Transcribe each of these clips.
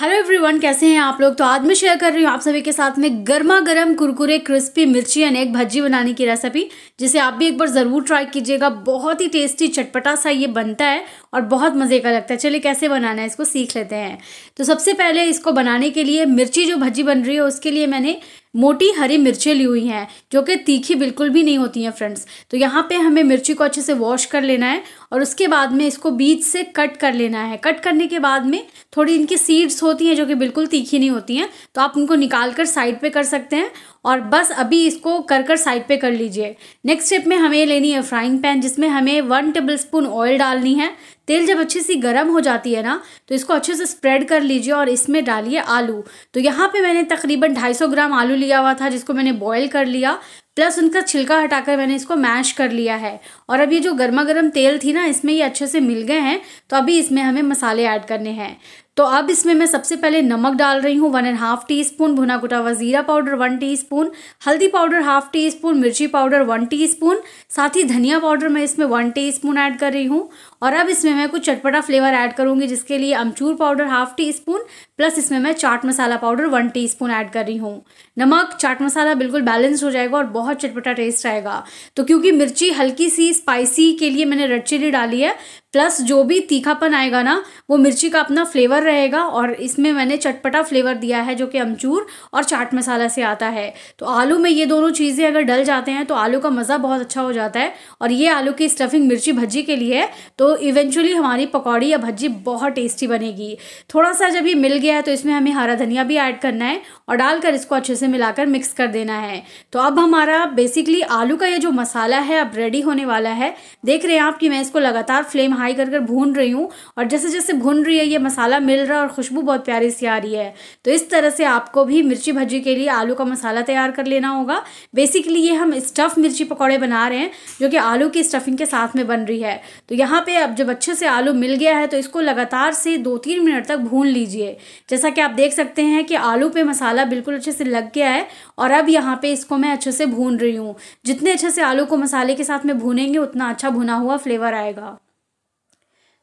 hello everyone कैसे हैं आप लोग तो आज मैं शेयर कर रही हूँ आप सभी के साथ में गर्मा गर्म कुरकुरे क्रिस्पी मिर्ची अनेक भज्जी बनाने की रेसिपी जिसे आप भी एक बार ज़रूर ट्राई कीजिएगा बहुत ही टेस्टी चटपटा सा ये बनता है और बहुत मज़े का लगता है चलिए कैसे बनाना है इसको सीख लेते हैं तो सबसे पहले इसको बनाने के लिए मिर्ची जो भज्जी बन रही है उसके लिए मैंने मोटी हरी मिर्चें ली हुई हैं जो कि तीखी बिल्कुल भी नहीं होती हैं फ्रेंड्स तो यहाँ पे हमें मिर्ची को अच्छे से वॉश कर लेना है और उसके बाद में इसको बीज से कट कर लेना है कट करने के बाद में थोड़ी इनकी सीड्स होती हैं जो कि बिल्कुल तीखी नहीं होती हैं तो आप उनको निकाल कर साइड पर कर सकते हैं और बस अभी इसको कर कर साइड पर कर लीजिए नेक्स्ट स्टेप में हमें लेनी है फ्राइंग पैन जिसमें हमें वन टेबल स्पून ऑयल डालनी है तेल जब अच्छे से गर्म हो जाती है ना तो इसको अच्छे से स्प्रेड कर लीजिए और इसमें डालिए आलू तो यहाँ पे मैंने तकरीबन 250 ग्राम आलू लिया हुआ था जिसको मैंने बॉईल कर लिया प्लस उनका छिलका हटाकर मैंने इसको मैश कर लिया है और अब ये जो गर्मा गर्म तेल थी ना इसमें ये अच्छे से मिल गए हैं तो अभी इसमें हमें मसाले ऐड करने हैं तो अब इसमें मैं सबसे पहले नमक डाल रही हूँ one and half teaspoon भुना कुटा हुआ ज़ीरा पाउडर वन टी स्पून हल्दी पाउडर हाफ टी स्पून मिर्ची पाउडर वन टी स्पून साथ ही धनिया पाउडर मैं इसमें वन टी स्पून ऐड कर रही हूँ और अब इसमें मैं कुछ चटपटा फ्लेवर ऐड करूँगी जिसके लिए अमचूर powder half teaspoon plus इसमें मैं chaat masala powder one teaspoon add कर रही हूँ नमक चाट मसाला बिल्कुल बैलेंस हो जाएगा और बहुत चटपटा टेस्ट आएगा तो क्योंकि मिर्ची हल्की सी स्पाइसी के लिए मैंने रेड चिली डाली है प्लस जो भी तीखापन आएगा ना वो मिर्ची का अपना फ्लेवर रहेगा और इसमें मैंने चटपटा फ्लेवर दिया है जो कि अमचूर और चाट मसाला से आता है तो आलू में ये दोनों चीज़ें अगर डल जाते हैं तो आलू का मज़ा बहुत अच्छा हो जाता है और ये आलू की स्टफिंग मिर्ची भज्जी के लिए है तो इवेंचुअली हमारी पकौड़ी या भज्जी बहुत टेस्टी बनेगी थोड़ा सा जब ये मिल गया है तो इसमें हमें हरा धनिया भी ऐड करना है और डालकर इसको अच्छे से मिलाकर मिक्स कर देना है तो अब हमारा बेसिकली आलू का ये जो मसाला है अब रेडी होने वाला है देख रहे हैं आप कि मैं इसको लगातार फ्लेम हाई कढ़ाई कर कर भून रही हूँ और जैसे जैसे भून रही है ये मसाला मिल रहा है और खुशबू बहुत प्यारी सी आ रही है तो इस तरह से आपको भी मिर्ची भजी के लिए आलू का मसाला तैयार कर लेना होगा बेसिकली ये हम स्टफ़ मिर्ची पकौड़े बना रहे हैं जो कि आलू की स्टफिंग के साथ में बन रही है तो यहाँ पर अब जब अच्छे से आलू मिल गया है तो इसको लगातार से दो तीन मिनट तक भून लीजिए जैसा कि आप देख सकते हैं कि आलू पर मसाला बिल्कुल अच्छे से लग गया है और अब यहाँ पर इसको मैं अच्छे से भून रही हूँ जितने अच्छे से आलू को मसाले के साथ में भूनेंगे उतना अच्छा भुना हुआ फ्लेवर आएगा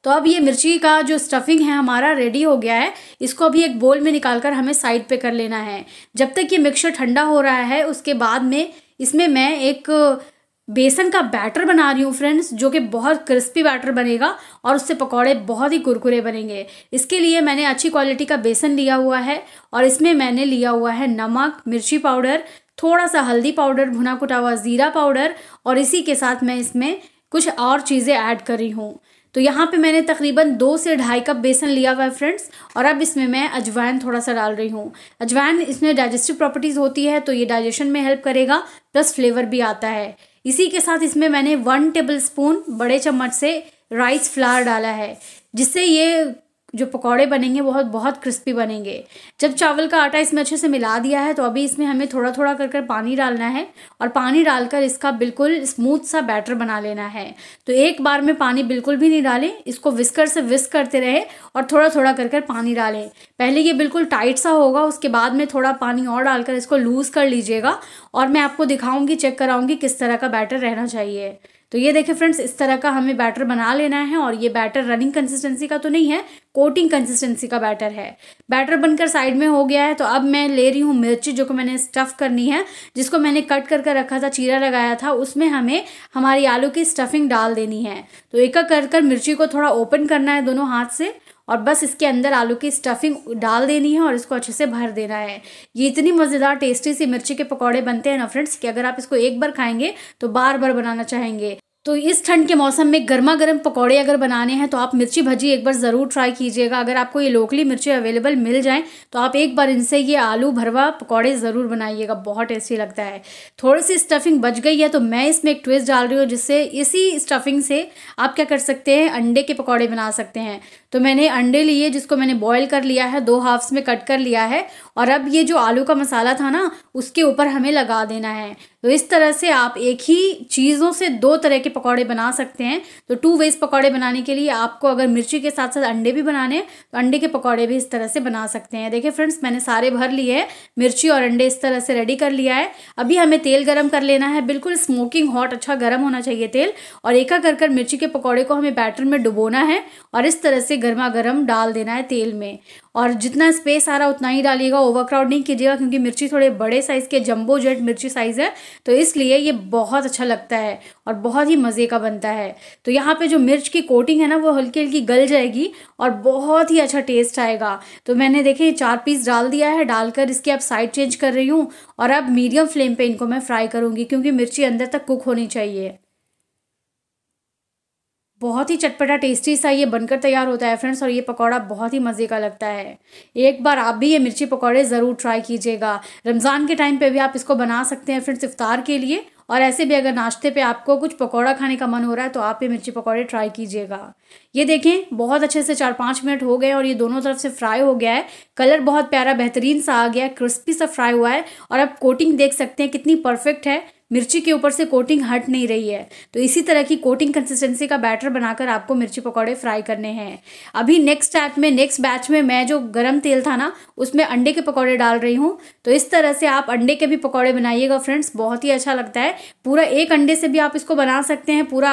तो अब ये मिर्ची का जो स्टफिंग है हमारा रेडी हो गया है इसको अभी एक बोल में निकाल कर हमें साइड पे कर लेना है जब तक ये मिक्सचर ठंडा हो रहा है उसके बाद में इसमें मैं एक बेसन का बैटर बना रही हूँ फ्रेंड्स जो कि बहुत क्रिस्पी बैटर बनेगा और उससे पकौड़े बहुत ही कुरकुरे बनेंगे इसके लिए मैंने अच्छी क्वालिटी का बेसन लिया हुआ है और इसमें मैंने लिया हुआ है नमक मिर्ची पाउडर थोड़ा सा हल्दी पाउडर भुना कुटा हुआ ज़ीरा पाउडर और इसी के साथ मैं इसमें कुछ और चीज़ें ऐड कर रही हूँ तो यहाँ पे मैंने तकरीबन दो से ढाई कप बेसन लिया हुआ है फ्रेंड्स और अब इसमें मैं अजवाइन थोड़ा सा डाल रही हूँ अजवाइन इसमें डाइजेस्टिव प्रॉपर्टीज़ होती है तो ये डाइजेशन में हेल्प करेगा प्लस फ्लेवर भी आता है इसी के साथ इसमें मैंने वन टेबल स्पून बड़े चम्मच से राइस फ्लावर डाला है जिससे ये जो पकौड़े बनेंगे बहुत बहुत क्रिस्पी बनेंगे जब चावल का आटा इसमें अच्छे से मिला दिया है तो अभी इसमें हमें थोड़ा थोड़ा कर कर पानी डालना है और पानी डालकर इसका बिल्कुल स्मूथ सा बैटर बना लेना है तो एक बार में पानी बिल्कुल भी नहीं डालें इसको विस्कर से विस्क करते रहे और थोड़ा थोड़ा कर कर पानी डालें पहले ये बिल्कुल टाइट सा होगा उसके बाद में थोड़ा पानी और डालकर इसको लूज़ कर लीजिएगा और मैं आपको दिखाऊँगी चेक कराऊँगी किस तरह का बैटर रहना चाहिए तो ये देखें फ्रेंड्स इस तरह का हमें बैटर बना लेना है और ये बैटर रनिंग कंसिस्टेंसी का तो नहीं है कोटिंग कंसिस्टेंसी का बैटर है बैटर बनकर साइड में हो गया है तो अब मैं ले रही हूँ मिर्ची जो कि मैंने स्टफ़ करनी है जिसको मैंने कट करके रखा था चीरा लगाया था उसमें हमें हमारी आलू की स्टफिंग डाल देनी है तो एक कर कर मिर्ची को थोड़ा ओपन करना है दोनों हाथ से और बस इसके अंदर आलू की स्टफिंग डाल देनी है और इसको अच्छे से भर देना है ये इतनी मज़ेदार टेस्टी सी मिर्ची के पकौड़े बनते हैं ना फ्रेंड्स कि अगर आप इसको एक बार खाएंगे तो बार बार बनाना चाहेंगे तो इस ठंड के मौसम में गर्मा गर्म पकौड़े अगर बनाने हैं तो आप मिर्ची भजी एक बार ज़रूर ट्राई कीजिएगा अगर आपको ये लोकली मिर्ची अवेलेबल मिल जाए तो आप एक बार इनसे ये आलू भरवा पकौड़े ज़रूर बनाइएगा बहुत टेस्टी लगता है थोड़ी सी स्टफिंग बच गई है तो मैं इसमें एक ट्विस्ट डाल रही हूँ जिससे इसी स्टफिंग से आप क्या कर सकते हैं अंडे के पकौड़े बना सकते हैं तो मैंने अंडे लिए जिसको मैंने बॉयल कर लिया है दो हाफ्स में कट कर लिया है और अब ये जो आलू का मसाला था ना उसके ऊपर हमें लगा देना है तो इस तरह से आप एक ही चीज़ों से दो तरह के पकौड़े बना सकते हैं तो टू वेज पकौड़े बनाने के लिए आपको अगर मिर्ची के साथ साथ अंडे भी बनाने हैं तो अंडे के पकौड़े भी इस तरह से बना सकते हैं देखिए फ्रेंड्स मैंने सारे भर लिए हैं मिर्ची और अंडे इस तरह से रेडी कर लिया है अभी हमें तेल गर्म कर लेना है बिल्कुल स्मोकिंग हॉट अच्छा गर्म होना चाहिए तेल और एका कर कर मिर्ची के पकौड़े को हमें बैटर में डुबोना है और इस तरह से गर्मा गर्म डाल देना है तेल में और जितना स्पेस आ रहा उतना ही डालिएगा ओवरक्राउड नहीं कीजिएगा क्योंकि मिर्ची थोड़े बड़े साइज़ के जंबो जेट मिर्ची साइज़ है तो इसलिए ये बहुत अच्छा लगता है और बहुत ही मज़े का बनता है तो यहाँ पे जो मिर्च की कोटिंग है ना वो हल्की हल्की गल जाएगी और बहुत ही अच्छा टेस्ट आएगा तो मैंने देखे चार पीस डाल दिया है डालकर इसके अब साइड चेंज कर रही हूँ और अब मीडियम फ्लेम पर इनको मैं फ्राई करूँगी क्योंकि मिर्ची अंदर तक कुक होनी चाहिए बहुत ही चटपटा टेस्टी सा ये बनकर तैयार होता है फ्रेंड्स और ये पकौड़ा बहुत ही मज़े का लगता है एक बार आप भी ये मिर्ची पकौड़े ज़रूर ट्राई कीजिएगा रमज़ान के टाइम पे भी आप इसको बना सकते हैं फ्रेंड्स इफ़ार के लिए और ऐसे भी अगर नाश्ते पे आपको कुछ पकौड़ा खाने का मन हो रहा है तो आप ये मिर्ची पकौड़े ट्राई कीजिएगा ये देखें बहुत अच्छे से चार पाँच मिनट हो गए और ये दोनों तरफ से फ्राई हो गया है कलर बहुत प्यारा बेहतरीन सा आ गया है क्रिस्पी सा फ्राई हुआ है और आप कोटिंग देख सकते हैं कितनी परफेक्ट है मिर्ची के ऊपर से कोटिंग हट नहीं रही है तो इसी तरह की कोटिंग कंसिस्टेंसी का बैटर बनाकर आपको मिर्ची पकौड़े फ्राई करने हैं अभी नेक्स्ट बैच में नेक्स्ट बैच में मैं जो गर्म तेल था ना उसमें अंडे के पकौड़े डाल रही हूँ तो इस तरह से आप अंडे के भी पकौड़े बनाइएगा फ्रेंड्स बहुत ही अच्छा लगता है पूरा एक अंडे से भी आप इसको बना सकते हैं पूरा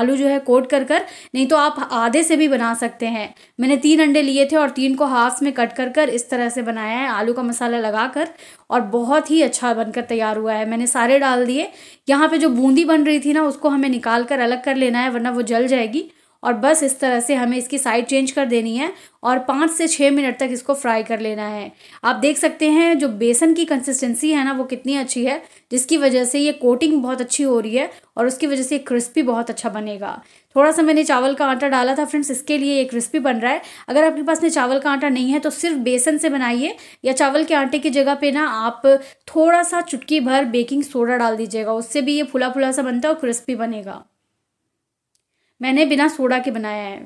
आलू जो है कोट कर कर नहीं तो आप आधे से भी बना सकते हैं मैंने तीन अंडे लिए थे और तीन को हाफ में कट कर कर इस तरह से बनाया है आलू का मसाला लगा कर और बहुत ही अच्छा बनकर तैयार हुआ है मैंने सारे डाल डाल दिए यहाँ पे जो बूंदी बन रही थी ना उसको हमें निकाल कर अलग कर लेना है वरना वो जल जाएगी और बस इस तरह से हमें इसकी साइड चेंज कर देनी है और पाँच से छः मिनट तक इसको फ्राई कर लेना है आप देख सकते हैं जो बेसन की कंसिस्टेंसी है ना वो कितनी अच्छी है जिसकी वजह से ये कोटिंग बहुत अच्छी हो रही है और उसकी वजह से क्रिस्पी बहुत अच्छा बनेगा थोड़ा सा मैंने चावल का आटा डाला था फ्रेंड्स इसके लिए ये क्रिस्पी बन रहा है अगर आपके पास में चावल का आटा नहीं है तो सिर्फ बेसन से बनाइए या चावल के आटे की जगह पे ना आप थोड़ा सा चुटकी भर बेकिंग सोडा डाल दीजिएगा उससे भी ये फुला फुला सा बनता है और क्रिस्पी बनेगा मैंने बिना सोडा के बनाया है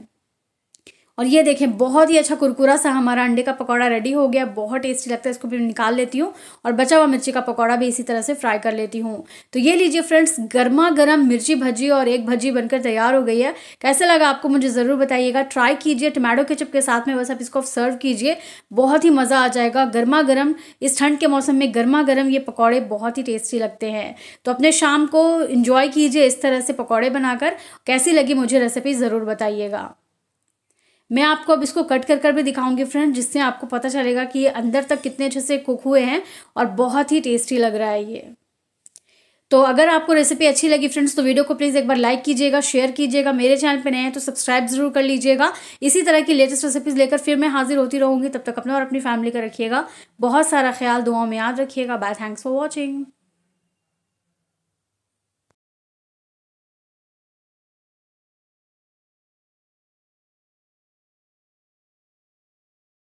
और ये देखें बहुत ही अच्छा कुरकुरा सा हमारा अंडे का पकौड़ा रेडी हो गया बहुत टेस्टी लगता है इसको भी निकाल लेती हूँ और बचा हुआ मिर्ची का पकौड़ा भी इसी तरह से फ्राई कर लेती हूँ तो ये लीजिए फ्रेंड्स गर्मा गर्म मिर्ची भजी और एक भजी बनकर तैयार हो गई है कैसे लगा आपको मुझे ज़रूर बताइएगा ट्राई कीजिए टमाटो केचप के साथ में बस आप इसको सर्व कीजिए बहुत ही मज़ा आ जाएगा गर्मा गर्म इस ठंड के मौसम में गर्मा गर्म ये पकौड़े बहुत ही टेस्टी लगते हैं तो अपने शाम को इन्जॉय कीजिए इस तरह से पकौड़े बनाकर कैसी लगी मुझे रेसिपी ज़रूर बताइएगा मैं आपको अब इसको कट कर कर भी दिखाऊंगी फ्रेंड जिससे आपको पता चलेगा कि ये अंदर तक कितने अच्छे से कुक हुए हैं और बहुत ही टेस्टी लग रहा है ये तो अगर आपको रेसिपी अच्छी लगी फ्रेंड्स तो वीडियो को प्लीज़ एक बार लाइक कीजिएगा शेयर कीजिएगा मेरे चैनल पर नए हैं तो सब्सक्राइब जरूर कर लीजिएगा इसी तरह की लेटेस्ट रेसिपीज़ लेकर फिर मैं हाजिर होती रहूँगी तब तक अपना और अपनी फैमिली का रखिएगा बहुत सारा ख्याल दुआओं में याद रखिएगा बाय थैंक्स फॉर वॉचिंग